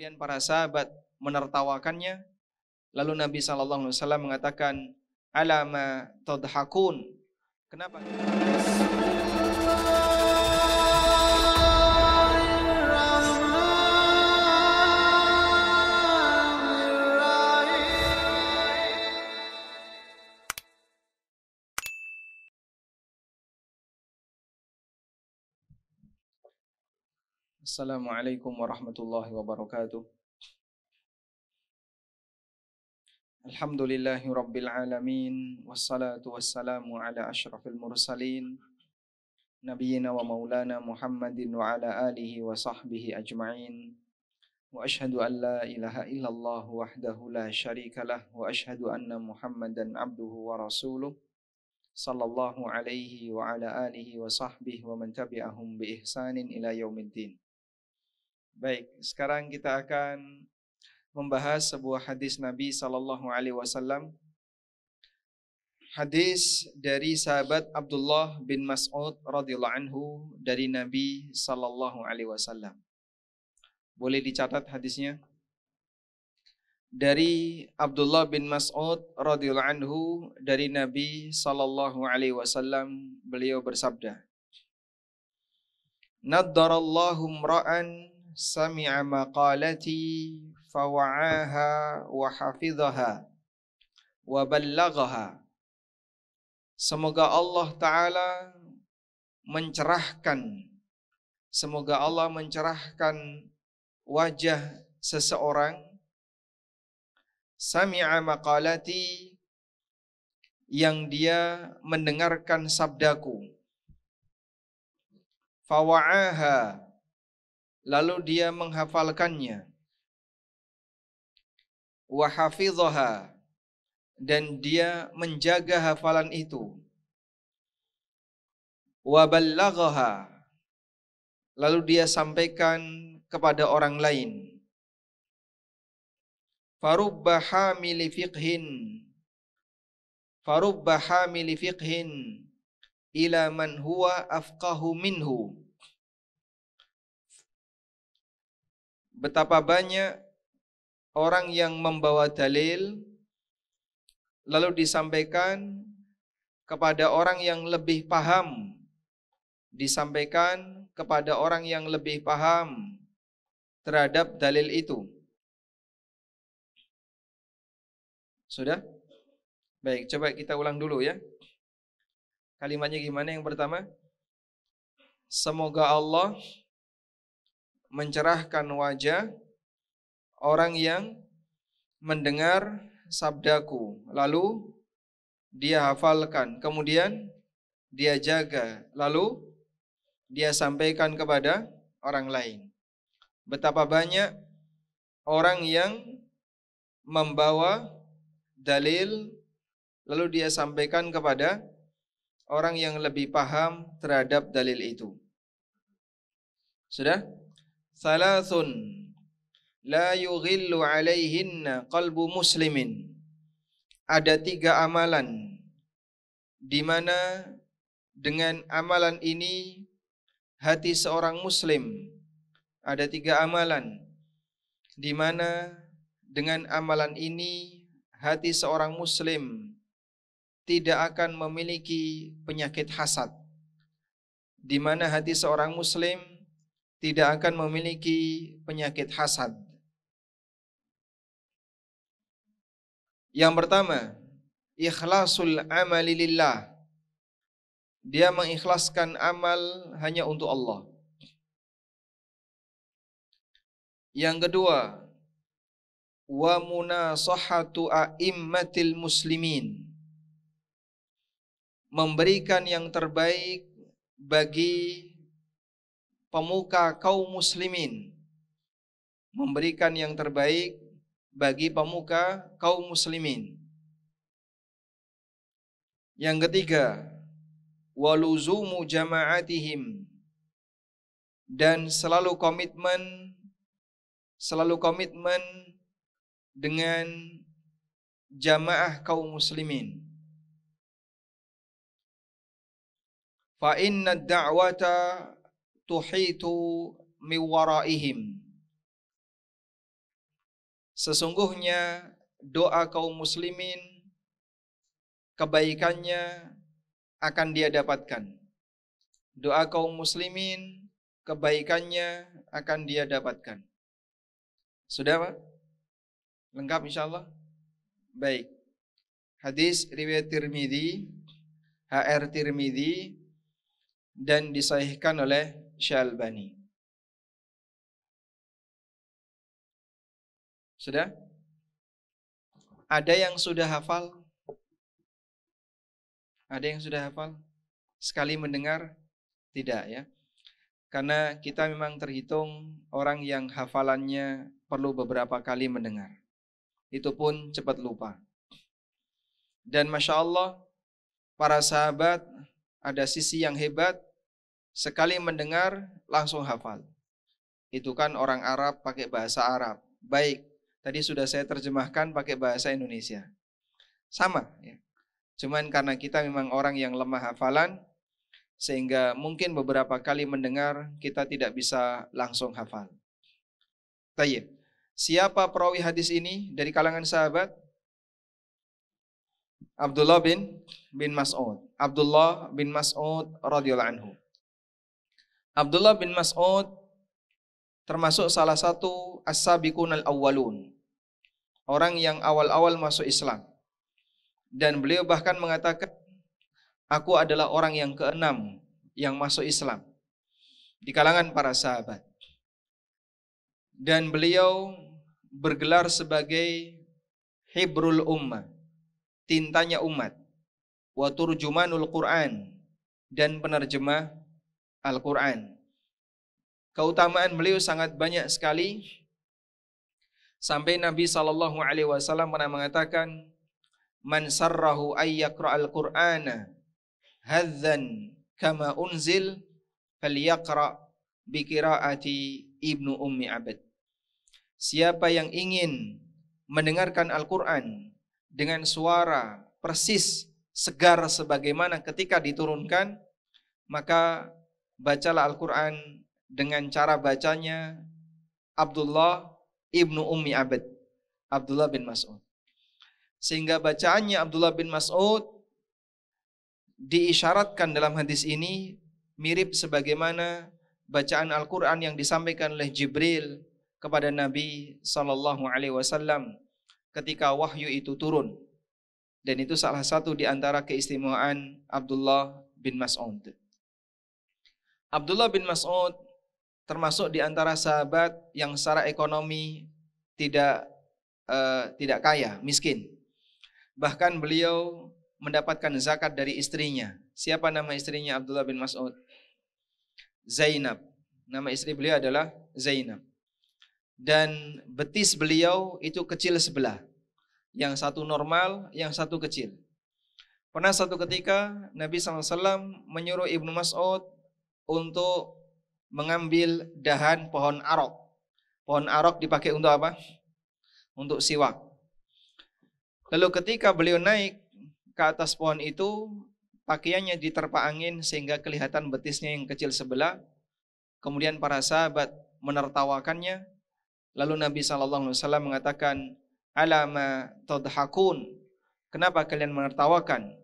Kemudian para sahabat menertawakannya. Lalu Nabi Shallallahu alaihi wasallam mengatakan, "Alama tadhakun?" Kenapa? Assalamualaikum warahmatullahi wabarakatuh. Alhamdulillahi rabbil alamin wassalatu wassalamu ala asyrafil mursalin nabiyyina wa maulana Muhammadin wa ala alihi wa sahbihi ajma'in. Wa ashhadu an la ilaha illallah wahdahu la syarika lah wa ashhadu anna Muhammadan abduhu wa rasuluh sallallahu alaihi wa ala alihi wa sahbihi wa man tabi'ahum bi ihsanin ila yaumiddin. Baik, sekarang kita akan membahas sebuah hadis Nabi Sallallahu Alaihi Wasallam. Hadis dari sahabat Abdullah bin Mas'ud radhiyallahu anhu dari Nabi Sallallahu Alaihi Wasallam. Boleh dicatat hadisnya? Dari Abdullah bin Mas'ud radhiyallahu anhu dari Nabi Sallallahu Alaihi Wasallam beliau bersabda. Naddarallahu mra'an sami'a maqalati fawa'aha wa hafidhaha wa ballaghaha. Semoga Allah Ta'ala mencerahkan, semoga Allah mencerahkan wajah seseorang. Sami'a maqalati yang dia mendengarkan sabdaku. Fawa'aha lalu dia menghafalkannya wa hafizaha dan dia menjaga hafalan itu wa ballaghaha lalu dia sampaikan kepada orang lain farubba hamil fiqhin farubba hamil fiqhin ila man huwa afqahu minhu betapa banyak orang yang membawa dalil lalu disampaikan kepada orang yang lebih paham disampaikan kepada orang yang lebih paham terhadap dalil itu. Sudah? Baik, coba kita ulang dulu ya. Kalimatnya gimana yang pertama? Semoga Allah mencerahkan wajah orang yang mendengar sabdaku lalu dia hafalkan kemudian dia jaga lalu dia sampaikan kepada orang lain betapa banyak orang yang membawa dalil lalu dia sampaikan kepada orang yang lebih paham terhadap dalil itu sudah salasun la yughillu alaihinna qalbu muslimin. Ada tiga amalan di mana dengan amalan ini hati seorang muslim ada tiga amalan di mana dengan amalan ini hati seorang muslim tidak akan memiliki penyakit hasad di mana hati seorang muslim tidak akan memiliki penyakit hasad. Yang pertama, ikhlasul amali lillah. Dia mengikhlaskan amal hanya untuk Allah. Yang kedua, wa munasahatu a'immatil muslimin. Memberikan yang terbaik bagi pemuka kaum muslimin memberikan yang terbaik bagi pemuka kaum muslimin. Yang ketiga, waluzumu jama'atihim dan selalu komitmen selalu komitmen dengan jamaah kaum muslimin. Fa inna da'wata tuhitu miwaraihim. Sesungguhnya doa kaum muslimin kebaikannya akan dia dapatkan. Doa kaum muslimin kebaikannya akan dia dapatkan. Sudah Pak? Lengkap Allah. Baik. Hadis riwayat Tirmidzi, HR Tirmidzi dan disahihkan oleh Syalbani. Sudah? Ada yang sudah hafal? Ada yang sudah hafal? Sekali mendengar? Tidak ya. Karena kita memang terhitung orang yang hafalannya perlu beberapa kali mendengar. Itu pun cepat lupa. Dan Masya Allah, para sahabat ada sisi yang hebat, Sekali mendengar langsung hafal. Itu kan orang Arab pakai bahasa Arab. Baik, tadi sudah saya terjemahkan pakai bahasa Indonesia. Sama ya. Cuman karena kita memang orang yang lemah hafalan sehingga mungkin beberapa kali mendengar kita tidak bisa langsung hafal. Tayyib. Siapa perawi hadis ini dari kalangan sahabat? Abdullah bin bin Mas'ud. Abdullah bin Mas'ud radhiyallahu anhu. Abdullah bin Mas'ud termasuk salah satu as-sabiqun al-awwalun. Orang yang awal-awal masuk Islam. Dan beliau bahkan mengatakan, aku adalah orang yang keenam yang masuk Islam di kalangan para sahabat. Dan beliau bergelar sebagai Hibrul Ummah, tintanya umat, wa turjumanul Quran dan penerjemah Al-Quran. Keutamaan beliau sangat banyak sekali. Sampai Nabi Shallallahu Alaihi Wasallam pernah mengatakan, "Man sarrahu ayyakra al-Qur'ana hadzan kama unzil falyaqra bi qiraati Ibnu Ummi Abd." Siapa yang ingin mendengarkan Al-Qur'an dengan suara persis segar sebagaimana ketika diturunkan, maka bacalah Al-Quran dengan cara bacanya Abdullah ibnu Ummi Abed, Abdullah bin Mas'ud. Sehingga bacaannya Abdullah bin Mas'ud diisyaratkan dalam hadis ini mirip sebagaimana bacaan Al-Quran yang disampaikan oleh Jibril kepada Nabi Sallallahu Alaihi Wasallam ketika wahyu itu turun. Dan itu salah satu di antara keistimewaan Abdullah bin Mas'ud. Abdullah bin Mas'ud termasuk di antara sahabat yang secara ekonomi tidak uh, tidak kaya, miskin. Bahkan beliau mendapatkan zakat dari istrinya. Siapa nama istrinya Abdullah bin Mas'ud? Zainab. Nama istri beliau adalah Zainab. Dan betis beliau itu kecil sebelah. Yang satu normal, yang satu kecil. Pernah satu ketika Nabi SAW menyuruh Ibnu Mas'ud untuk mengambil dahan pohon arok. Pohon arok dipakai untuk apa? Untuk siwak. Lalu ketika beliau naik ke atas pohon itu, pakaiannya diterpa angin sehingga kelihatan betisnya yang kecil sebelah. Kemudian para sahabat menertawakannya. Lalu Nabi SAW mengatakan, Alama tadhakun. Kenapa kalian menertawakan?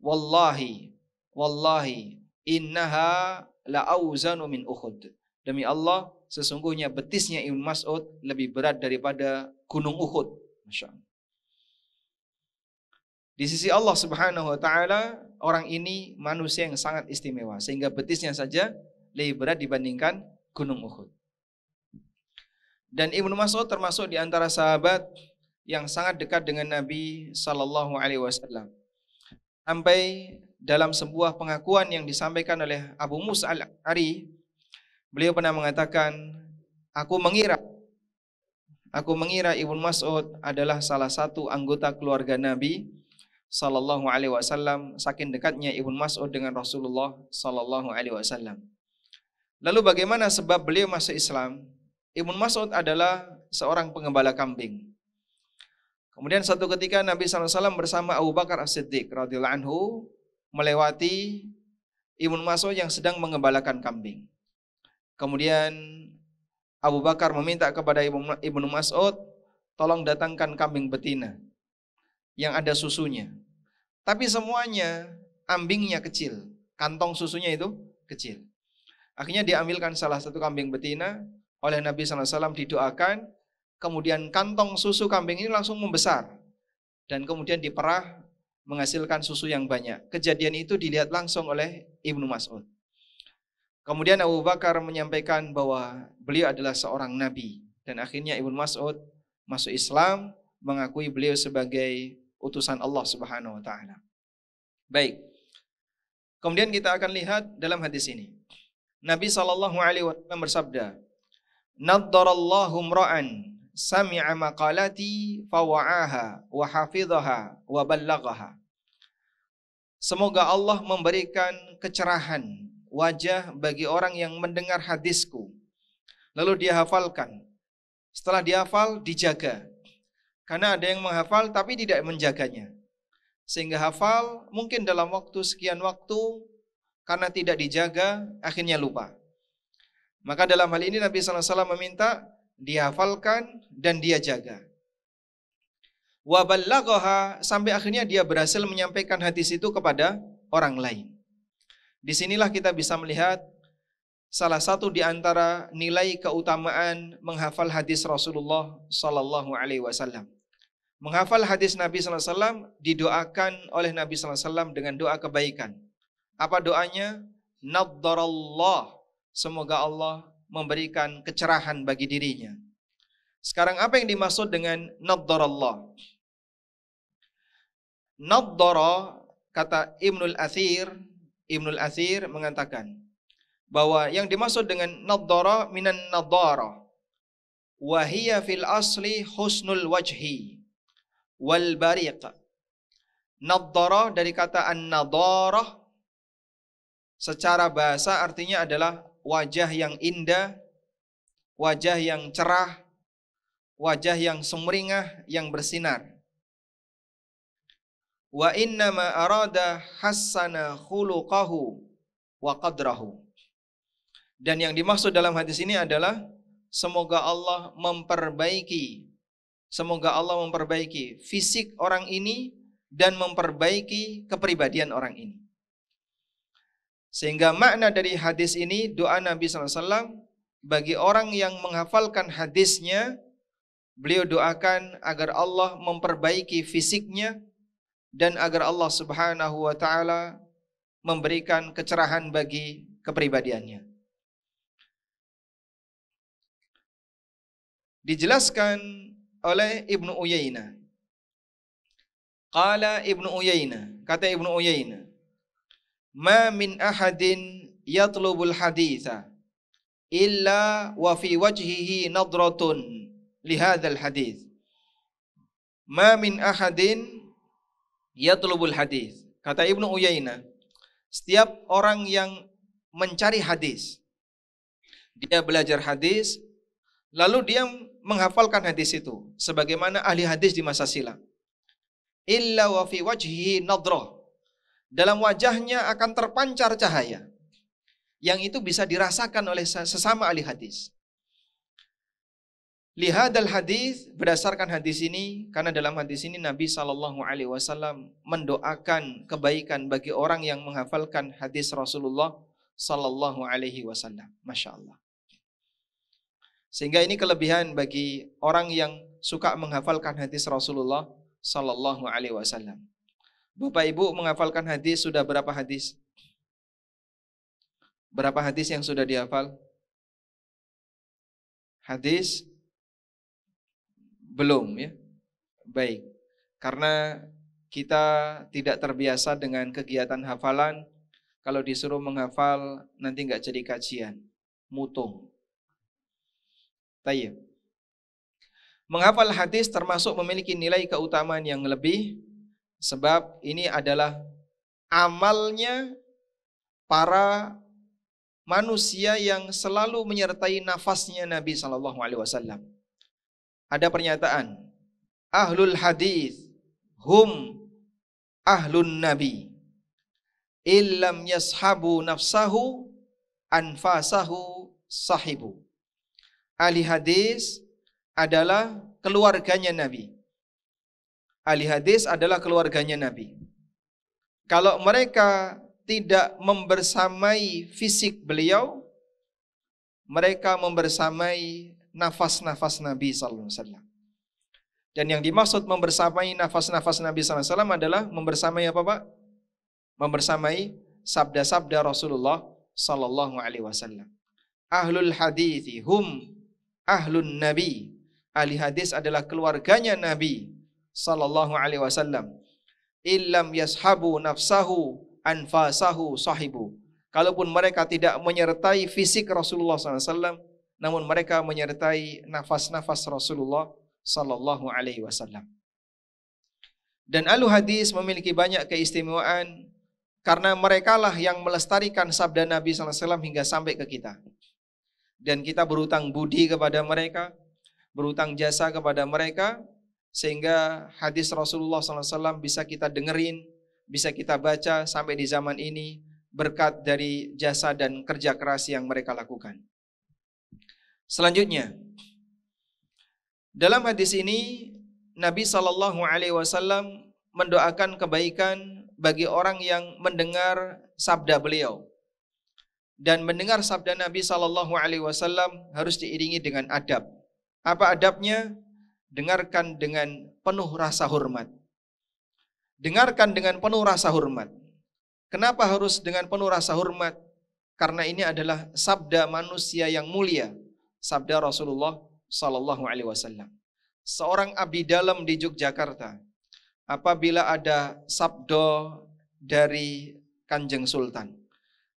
Wallahi, wallahi, innaha la auzanu min Uhud. Demi Allah, sesungguhnya betisnya Ibn Mas'ud lebih berat daripada gunung Uhud. Masya Di sisi Allah Subhanahu wa taala, orang ini manusia yang sangat istimewa sehingga betisnya saja lebih berat dibandingkan gunung Uhud. Dan Ibnu Mas'ud termasuk di antara sahabat yang sangat dekat dengan Nabi sallallahu alaihi wasallam. Sampai dalam sebuah pengakuan yang disampaikan oleh Abu Musa al-Ari, beliau pernah mengatakan, aku mengira Aku mengira Ibnu Mas'ud adalah salah satu anggota keluarga Nabi sallallahu alaihi wasallam, saking dekatnya Ibnu Mas'ud dengan Rasulullah sallallahu alaihi wasallam. Lalu bagaimana sebab beliau masuk Islam? Ibnu Mas'ud adalah seorang pengembala kambing. Kemudian satu ketika Nabi SAW bersama Abu Bakar As-Siddiq radhiyallahu anhu melewati Ibnu Mas'ud yang sedang mengembalakan kambing. Kemudian Abu Bakar meminta kepada Ibnu Mas'ud, tolong datangkan kambing betina yang ada susunya. Tapi semuanya ambingnya kecil, kantong susunya itu kecil. Akhirnya diambilkan salah satu kambing betina oleh Nabi SAW didoakan, kemudian kantong susu kambing ini langsung membesar dan kemudian diperah menghasilkan susu yang banyak. Kejadian itu dilihat langsung oleh Ibnu Mas'ud. Kemudian Abu Bakar menyampaikan bahwa beliau adalah seorang nabi dan akhirnya Ibnu Mas'ud masuk Islam mengakui beliau sebagai utusan Allah Subhanahu wa taala. Baik. Kemudian kita akan lihat dalam hadis ini. Nabi sallallahu alaihi wasallam bersabda, "Naddarallahu imra'an sami'a maqalati fawa'aha wa hafidhaha wa ballaghaha." Semoga Allah memberikan kecerahan wajah bagi orang yang mendengar hadisku. Lalu dia hafalkan. Setelah dihafal, dijaga. Karena ada yang menghafal tapi tidak menjaganya. Sehingga hafal mungkin dalam waktu sekian waktu karena tidak dijaga akhirnya lupa. Maka dalam hal ini Nabi SAW meminta dihafalkan dan dia jaga wa sampai akhirnya dia berhasil menyampaikan hadis itu kepada orang lain. Disinilah kita bisa melihat salah satu di antara nilai keutamaan menghafal hadis Rasulullah sallallahu alaihi wasallam. Menghafal hadis Nabi sallallahu alaihi wasallam didoakan oleh Nabi sallallahu alaihi wasallam dengan doa kebaikan. Apa doanya? Naddarallah, semoga Allah memberikan kecerahan bagi dirinya sekarang apa yang dimaksud dengan Allah Naddara kata Ibnul Athir, Ibnul Athir mengatakan bahwa yang dimaksud dengan naddara minan naddara wa fil asli husnul wajhi wal bariq. Naddara dari kata an-nadarah secara bahasa artinya adalah wajah yang indah, wajah yang cerah, wajah yang sumringah yang bersinar. Wa inna ma arada hassana khuluqahu wa qadrahu. Dan yang dimaksud dalam hadis ini adalah semoga Allah memperbaiki semoga Allah memperbaiki fisik orang ini dan memperbaiki kepribadian orang ini. Sehingga makna dari hadis ini doa Nabi Alaihi Wasallam bagi orang yang menghafalkan hadisnya Beliau doakan agar Allah memperbaiki fisiknya dan agar Allah Subhanahu wa taala memberikan kecerahan bagi kepribadiannya. Dijelaskan oleh Ibnu Uyainah. Qala Ibnu Uyainah, kata Ibnu Uyainah, "Ma min ahadin yatlubul haditha illa wa fi wajhihi nadratun lihadal hadis. Ma min ahadin yatlubul hadis. Kata Ibnu Uyainah, setiap orang yang mencari hadis, dia belajar hadis, lalu dia menghafalkan hadis itu sebagaimana ahli hadis di masa silam. Illa wa fi wajhi nadrah. Dalam wajahnya akan terpancar cahaya yang itu bisa dirasakan oleh sesama ahli hadis. Lihadal hadis berdasarkan hadis ini karena dalam hadis ini Nabi Shallallahu Alaihi Wasallam mendoakan kebaikan bagi orang yang menghafalkan hadis Rasulullah Shallallahu Alaihi Wasallam. Masya Allah. Sehingga ini kelebihan bagi orang yang suka menghafalkan hadis Rasulullah Shallallahu Alaihi Wasallam. Bapak Ibu menghafalkan hadis sudah berapa hadis? Berapa hadis yang sudah dihafal? Hadis belum ya. Baik. Karena kita tidak terbiasa dengan kegiatan hafalan, kalau disuruh menghafal nanti nggak jadi kajian, mutung. Tayyib. Menghafal hadis termasuk memiliki nilai keutamaan yang lebih sebab ini adalah amalnya para manusia yang selalu menyertai nafasnya Nabi Shallallahu Alaihi Wasallam ada pernyataan ahlul hadis hum ahlun nabi illam yashabu nafsahu anfasahu sahibu ahli hadis adalah keluarganya nabi ahli hadis adalah keluarganya nabi kalau mereka tidak membersamai fisik beliau mereka membersamai nafas-nafas Nabi saw Dan yang dimaksud membersamai nafas-nafas Nabi saw adalah membersamai apa, Pak? Membersamai sabda-sabda Rasulullah sallallahu alaihi wasallam. Ahlul hadithi hum ahlun nabi. Ahli hadis adalah keluarganya Nabi sallallahu alaihi wasallam. Illam yashabu nafsahu anfasahu sahibu. Kalaupun mereka tidak menyertai fisik Rasulullah SAW, namun mereka menyertai nafas-nafas Rasulullah sallallahu alaihi wasallam. Dan ahlu hadis memiliki banyak keistimewaan karena merekalah yang melestarikan sabda Nabi sallallahu alaihi wasallam hingga sampai ke kita. Dan kita berutang budi kepada mereka, berutang jasa kepada mereka sehingga hadis Rasulullah sallallahu alaihi wasallam bisa kita dengerin, bisa kita baca sampai di zaman ini berkat dari jasa dan kerja keras yang mereka lakukan. Selanjutnya, dalam hadis ini Nabi Shallallahu Alaihi Wasallam mendoakan kebaikan bagi orang yang mendengar sabda beliau dan mendengar sabda Nabi Shallallahu Alaihi Wasallam harus diiringi dengan adab. Apa adabnya? Dengarkan dengan penuh rasa hormat. Dengarkan dengan penuh rasa hormat. Kenapa harus dengan penuh rasa hormat? Karena ini adalah sabda manusia yang mulia sabda Rasulullah Sallallahu Alaihi Wasallam. Seorang abdi dalam di Yogyakarta, apabila ada sabdo dari Kanjeng Sultan,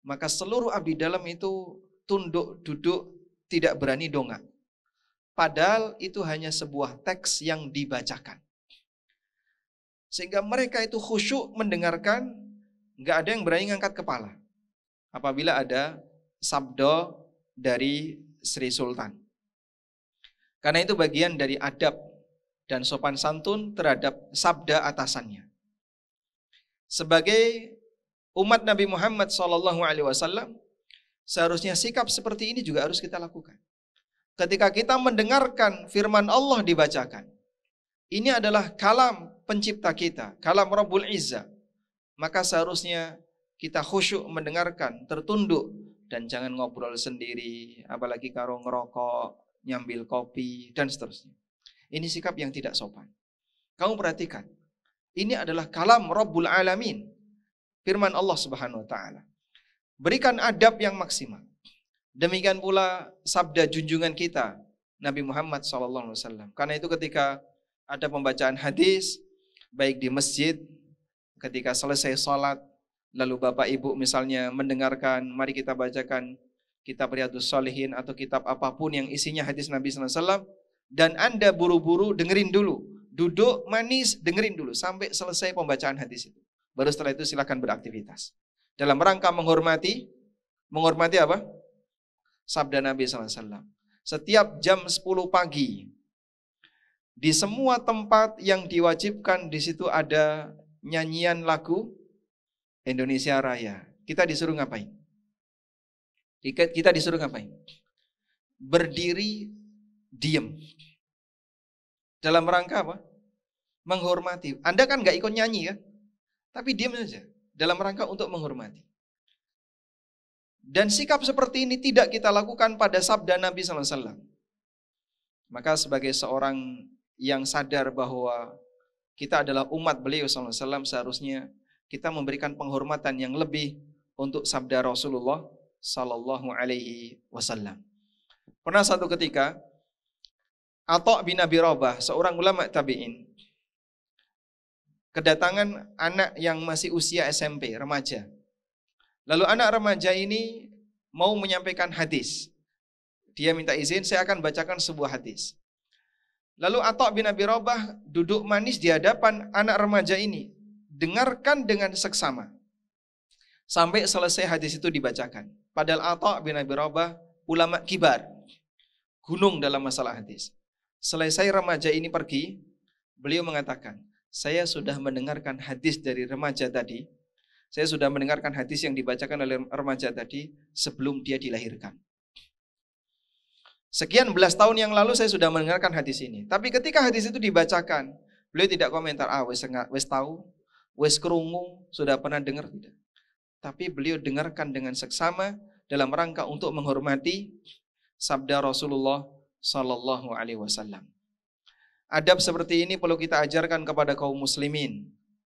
maka seluruh abdi dalam itu tunduk duduk tidak berani dongak. Padahal itu hanya sebuah teks yang dibacakan. Sehingga mereka itu khusyuk mendengarkan, nggak ada yang berani ngangkat kepala. Apabila ada sabdo dari Sri Sultan. Karena itu bagian dari adab dan sopan santun terhadap sabda atasannya. Sebagai umat Nabi Muhammad Shallallahu Alaihi Wasallam, seharusnya sikap seperti ini juga harus kita lakukan. Ketika kita mendengarkan firman Allah dibacakan, ini adalah kalam pencipta kita, kalam Rabbul Izzah. Maka seharusnya kita khusyuk mendengarkan, tertunduk, dan jangan ngobrol sendiri, apalagi karo ngerokok, nyambil kopi, dan seterusnya. Ini sikap yang tidak sopan. Kamu perhatikan, ini adalah kalam Rabbul Alamin, firman Allah Subhanahu wa taala. Berikan adab yang maksimal. Demikian pula sabda junjungan kita Nabi Muhammad SAW. Karena itu ketika ada pembacaan hadis baik di masjid ketika selesai sholat Lalu Bapak Ibu misalnya mendengarkan, mari kita bacakan kitab Riyadus Salihin atau kitab apapun yang isinya hadis Nabi SAW. Dan Anda buru-buru dengerin dulu. Duduk manis dengerin dulu sampai selesai pembacaan hadis itu. Baru setelah itu silahkan beraktivitas. Dalam rangka menghormati, menghormati apa? Sabda Nabi SAW. Setiap jam 10 pagi, di semua tempat yang diwajibkan di situ ada nyanyian lagu Indonesia Raya. Kita disuruh ngapain? Kita disuruh ngapain? Berdiri diem. Dalam rangka apa? Menghormati. Anda kan nggak ikut nyanyi ya, tapi diam saja. Dalam rangka untuk menghormati. Dan sikap seperti ini tidak kita lakukan pada sabda Nabi SAW. Maka sebagai seorang yang sadar bahwa kita adalah umat beliau SAW seharusnya kita memberikan penghormatan yang lebih untuk sabda Rasulullah Sallallahu Alaihi Wasallam. Pernah satu ketika Atok bin Abi Rabah, seorang ulama tabi'in, kedatangan anak yang masih usia SMP, remaja. Lalu anak remaja ini mau menyampaikan hadis. Dia minta izin, saya akan bacakan sebuah hadis. Lalu Atok bin Abi Robah duduk manis di hadapan anak remaja ini dengarkan dengan seksama. Sampai selesai hadis itu dibacakan. Padahal Atta bin Abi Rabah, ulama kibar, gunung dalam masalah hadis. Selesai remaja ini pergi, beliau mengatakan, saya sudah mendengarkan hadis dari remaja tadi, saya sudah mendengarkan hadis yang dibacakan oleh remaja tadi sebelum dia dilahirkan. Sekian belas tahun yang lalu saya sudah mendengarkan hadis ini. Tapi ketika hadis itu dibacakan, beliau tidak komentar, ah wes, tahu, wes kerungu, sudah pernah dengar tidak? Tapi beliau dengarkan dengan seksama dalam rangka untuk menghormati sabda Rasulullah Sallallahu Alaihi Wasallam. Adab seperti ini perlu kita ajarkan kepada kaum muslimin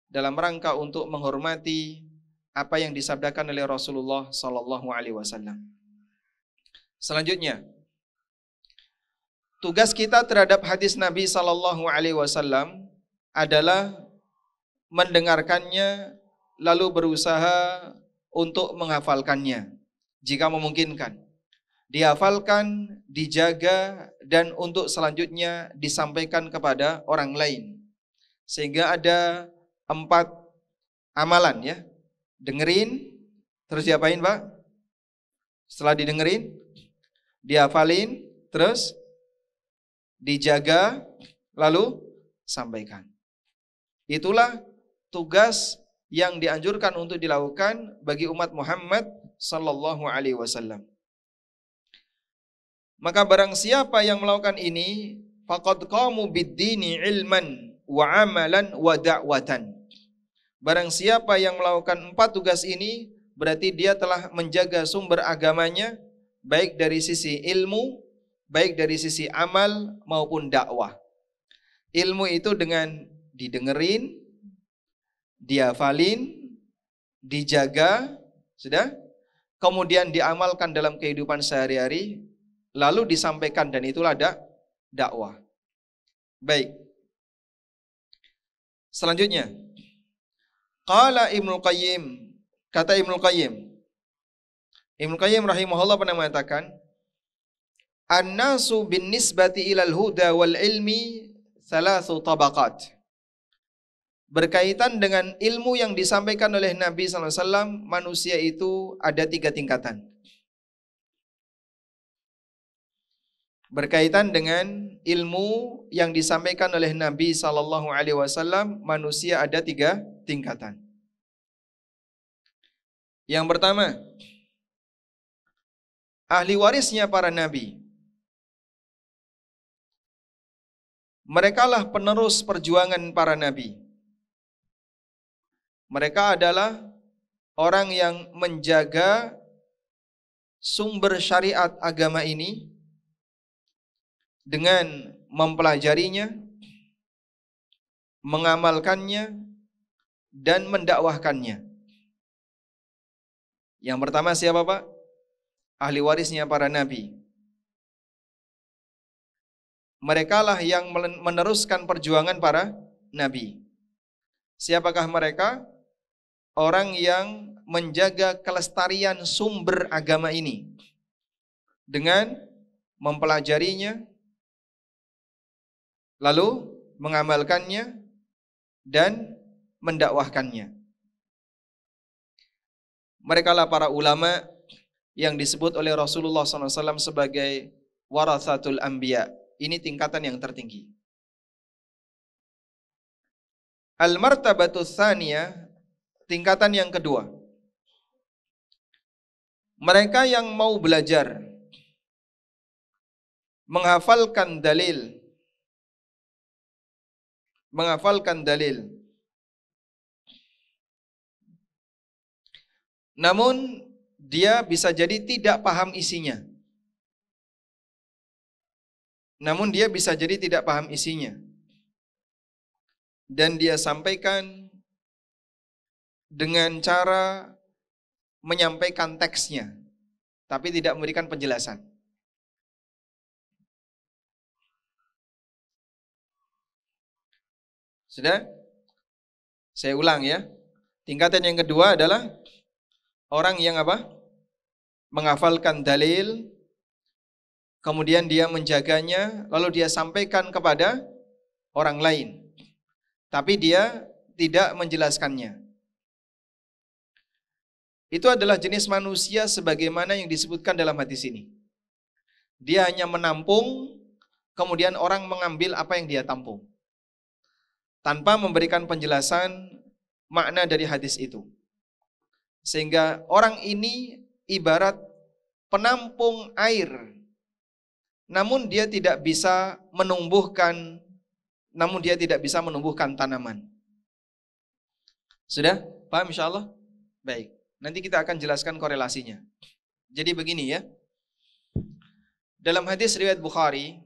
dalam rangka untuk menghormati apa yang disabdakan oleh Rasulullah Sallallahu Alaihi Wasallam. Selanjutnya, tugas kita terhadap hadis Nabi Sallallahu Alaihi Wasallam adalah mendengarkannya, lalu berusaha untuk menghafalkannya jika memungkinkan. Dihafalkan, dijaga, dan untuk selanjutnya disampaikan kepada orang lain. Sehingga ada empat amalan ya. Dengerin, terus diapain Pak? Setelah didengerin, dihafalin, terus dijaga, lalu sampaikan. Itulah tugas yang dianjurkan untuk dilakukan bagi umat Muhammad sallallahu alaihi wasallam. Maka barang siapa yang melakukan ini faqad qamu bid-dini ilman wa amalan wa da'watan. Barang siapa yang melakukan empat tugas ini berarti dia telah menjaga sumber agamanya baik dari sisi ilmu, baik dari sisi amal maupun dakwah. Ilmu itu dengan didengerin, dia valin dijaga, sudah? Kemudian diamalkan dalam kehidupan sehari-hari, lalu disampaikan dan itulah dak dakwah. Baik. Selanjutnya, kala Ibnu Qayyim, kata Ibnu Qayyim. Ibnu Qayyim rahimahullah pernah mengatakan, "An-nasu bin nisbati ilal huda wal ilmi thalathu tabaqat." berkaitan dengan ilmu yang disampaikan oleh Nabi SAW, manusia itu ada tiga tingkatan. Berkaitan dengan ilmu yang disampaikan oleh Nabi Sallallahu Alaihi Wasallam, manusia ada tiga tingkatan. Yang pertama, ahli warisnya para nabi. Merekalah penerus perjuangan para nabi. Mereka adalah orang yang menjaga sumber syariat agama ini dengan mempelajarinya, mengamalkannya, dan mendakwahkannya. Yang pertama siapa Pak? Ahli warisnya para nabi. Merekalah yang meneruskan perjuangan para nabi. Siapakah mereka? orang yang menjaga kelestarian sumber agama ini dengan mempelajarinya, lalu mengamalkannya, dan mendakwahkannya. Merekalah para ulama yang disebut oleh Rasulullah SAW sebagai warasatul anbiya. Ini tingkatan yang tertinggi. Al-martabatu tsaniyah tingkatan yang kedua. Mereka yang mau belajar menghafalkan dalil menghafalkan dalil namun dia bisa jadi tidak paham isinya namun dia bisa jadi tidak paham isinya dan dia sampaikan dengan cara menyampaikan teksnya, tapi tidak memberikan penjelasan. Sudah? Saya ulang ya. Tingkatan yang kedua adalah orang yang apa? Menghafalkan dalil, kemudian dia menjaganya, lalu dia sampaikan kepada orang lain. Tapi dia tidak menjelaskannya. Itu adalah jenis manusia sebagaimana yang disebutkan dalam hadis ini. Dia hanya menampung, kemudian orang mengambil apa yang dia tampung. Tanpa memberikan penjelasan makna dari hadis itu. Sehingga orang ini ibarat penampung air. Namun dia tidak bisa menumbuhkan, namun dia tidak bisa menumbuhkan tanaman. Sudah? Paham insya Baik. Nanti kita akan jelaskan korelasinya. Jadi begini ya. Dalam hadis riwayat Bukhari,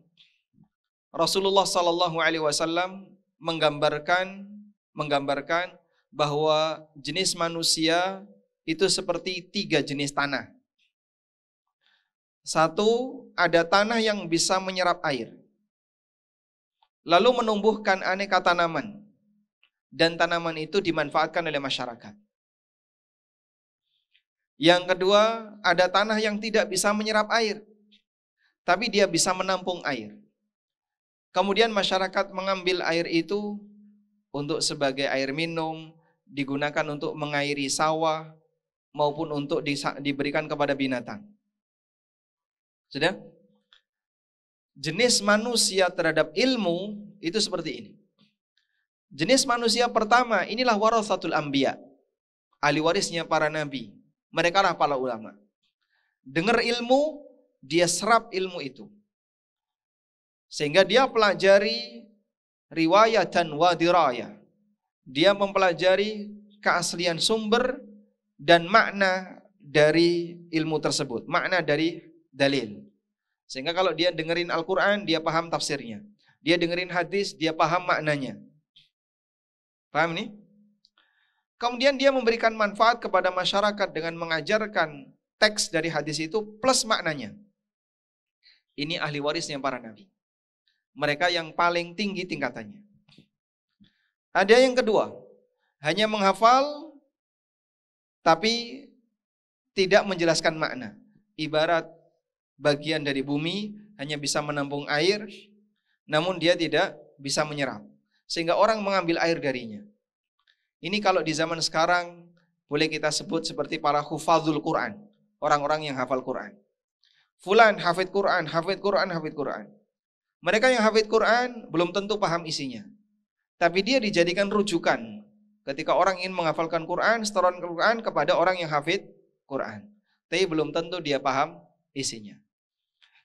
Rasulullah Sallallahu Alaihi Wasallam menggambarkan menggambarkan bahwa jenis manusia itu seperti tiga jenis tanah. Satu, ada tanah yang bisa menyerap air, lalu menumbuhkan aneka tanaman, dan tanaman itu dimanfaatkan oleh masyarakat. Yang kedua, ada tanah yang tidak bisa menyerap air, tapi dia bisa menampung air. Kemudian masyarakat mengambil air itu untuk sebagai air minum, digunakan untuk mengairi sawah, maupun untuk diberikan kepada binatang. Sudah? Jenis manusia terhadap ilmu itu seperti ini. Jenis manusia pertama inilah warasatul ambiya, ahli warisnya para nabi. Mereka lah para ulama. Dengar ilmu, dia serap ilmu itu. Sehingga dia pelajari riwayat dan wadiraya. Dia mempelajari keaslian sumber dan makna dari ilmu tersebut, makna dari dalil. Sehingga kalau dia dengerin Al-Qur'an, dia paham tafsirnya. Dia dengerin hadis, dia paham maknanya. Paham nih? Kemudian dia memberikan manfaat kepada masyarakat dengan mengajarkan teks dari hadis itu plus maknanya. Ini ahli warisnya para nabi. Mereka yang paling tinggi tingkatannya. Ada yang kedua, hanya menghafal tapi tidak menjelaskan makna. Ibarat bagian dari bumi hanya bisa menampung air, namun dia tidak bisa menyerap. Sehingga orang mengambil air darinya. Ini kalau di zaman sekarang boleh kita sebut seperti para hufadzul Quran, orang-orang yang hafal Quran. Fulan hafid Quran, hafid Quran, hafid Quran. Mereka yang hafid Quran belum tentu paham isinya. Tapi dia dijadikan rujukan ketika orang ingin menghafalkan Quran, setoran Quran kepada orang yang hafid Quran. Tapi belum tentu dia paham isinya.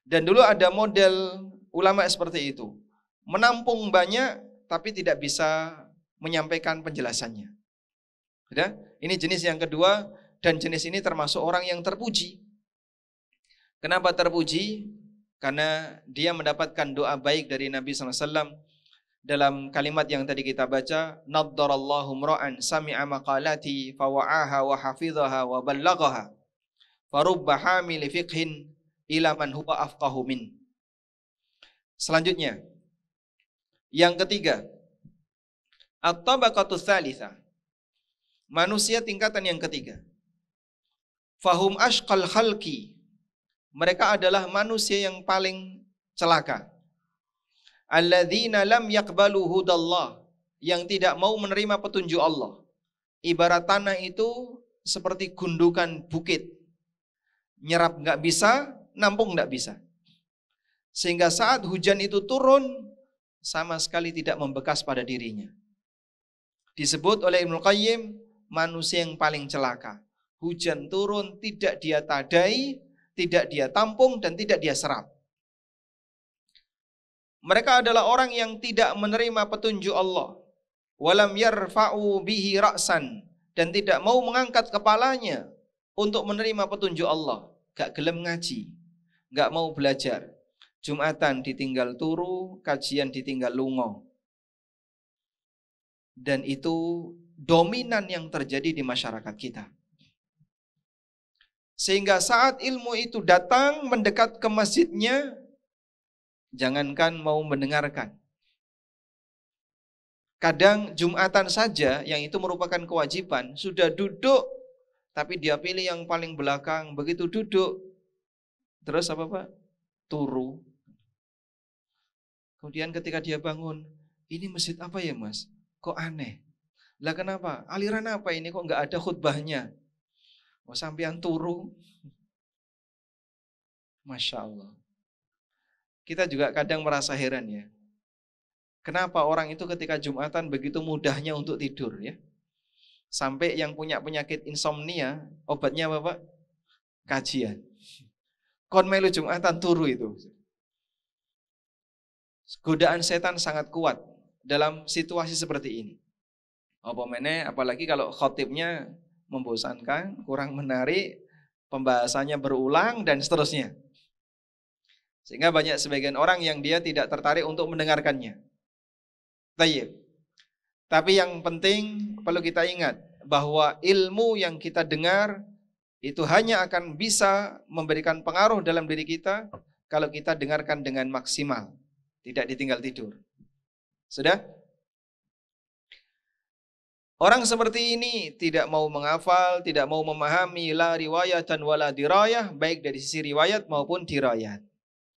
Dan dulu ada model ulama seperti itu. Menampung banyak tapi tidak bisa menyampaikan penjelasannya. Ya, ini jenis yang kedua dan jenis ini termasuk orang yang terpuji. Kenapa terpuji? Karena dia mendapatkan doa baik dari Nabi SAW dalam kalimat yang tadi kita baca, Naddarallahu mra'an sami'a maqalati fawa'aha wa hafidhaha wa ballagaha farubba hamil fiqhin ila man huwa afqahu min. Selanjutnya, yang ketiga, At-tabaqatu tsalitsah. Manusia tingkatan yang ketiga. Fahum ashqal khalqi. Mereka adalah manusia yang paling celaka. Alladzina lam yaqbalu hudallah, yang tidak mau menerima petunjuk Allah. Ibarat tanah itu seperti gundukan bukit. Nyerap nggak bisa, nampung nggak bisa. Sehingga saat hujan itu turun, sama sekali tidak membekas pada dirinya. Disebut oleh Ibnu Qayyim manusia yang paling celaka. Hujan turun tidak dia tadai, tidak dia tampung dan tidak dia serap. Mereka adalah orang yang tidak menerima petunjuk Allah. Walam yarfa'u bihi ra'san dan tidak mau mengangkat kepalanya untuk menerima petunjuk Allah. Gak gelem ngaji, gak mau belajar. Jumatan ditinggal turu, kajian ditinggal lungo dan itu dominan yang terjadi di masyarakat kita. Sehingga saat ilmu itu datang mendekat ke masjidnya, jangankan mau mendengarkan. Kadang Jumatan saja yang itu merupakan kewajiban, sudah duduk tapi dia pilih yang paling belakang, begitu duduk terus apa Pak? Turu. Kemudian ketika dia bangun, ini masjid apa ya Mas? Kok aneh? Lah kenapa? Aliran apa ini kok nggak ada khutbahnya? Oh sampean turu. Masya Allah. Kita juga kadang merasa heran ya. Kenapa orang itu ketika Jumatan begitu mudahnya untuk tidur ya? Sampai yang punya penyakit insomnia, obatnya Bapak? Kajian. Kon melu Jumatan turu itu. Godaan setan sangat kuat dalam situasi seperti ini. Apa apalagi kalau khotibnya membosankan, kurang menarik, pembahasannya berulang dan seterusnya. Sehingga banyak sebagian orang yang dia tidak tertarik untuk mendengarkannya. Tayyip. Tapi yang penting perlu kita ingat bahwa ilmu yang kita dengar itu hanya akan bisa memberikan pengaruh dalam diri kita kalau kita dengarkan dengan maksimal, tidak ditinggal tidur. Sudah? Orang seperti ini tidak mau menghafal, tidak mau memahami la dan wala dirayah, baik dari sisi riwayat maupun dirayat.